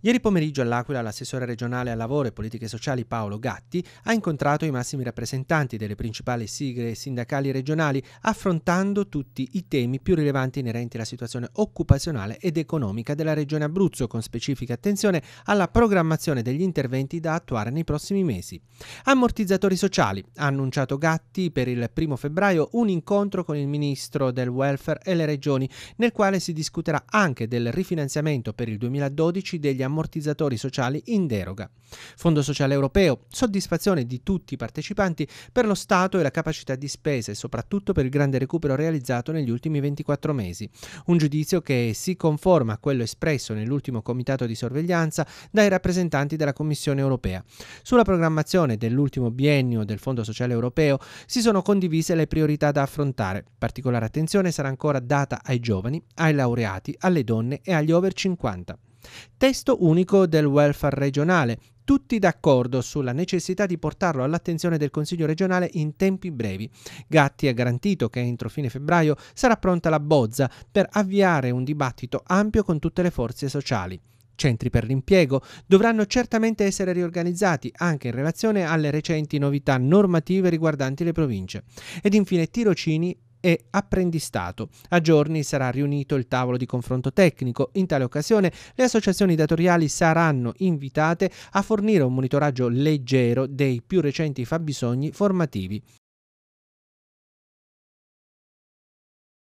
Ieri pomeriggio all'Aquila l'assessore regionale al lavoro e politiche sociali Paolo Gatti ha incontrato i massimi rappresentanti delle principali sigle sindacali regionali affrontando tutti i temi più rilevanti inerenti alla situazione occupazionale ed economica della regione Abruzzo con specifica attenzione alla programmazione degli interventi da attuare nei prossimi mesi. Ammortizzatori sociali. Ha annunciato Gatti per il primo febbraio un incontro con il ministro del welfare e le regioni nel quale si discuterà anche del rifinanziamento per il 2012 degli ammortizzatori ammortizzatori sociali in deroga. Fondo sociale europeo, soddisfazione di tutti i partecipanti per lo Stato e la capacità di spese, soprattutto per il grande recupero realizzato negli ultimi 24 mesi. Un giudizio che si conforma a quello espresso nell'ultimo comitato di sorveglianza dai rappresentanti della Commissione europea. Sulla programmazione dell'ultimo biennio del Fondo sociale europeo si sono condivise le priorità da affrontare. Particolare attenzione sarà ancora data ai giovani, ai laureati, alle donne e agli over 50. Testo unico del welfare regionale, tutti d'accordo sulla necessità di portarlo all'attenzione del Consiglio regionale in tempi brevi. Gatti ha garantito che entro fine febbraio sarà pronta la bozza per avviare un dibattito ampio con tutte le forze sociali. Centri per l'impiego dovranno certamente essere riorganizzati anche in relazione alle recenti novità normative riguardanti le province. Ed infine tirocini e apprendistato. A giorni sarà riunito il tavolo di confronto tecnico. In tale occasione le associazioni datoriali saranno invitate a fornire un monitoraggio leggero dei più recenti fabbisogni formativi.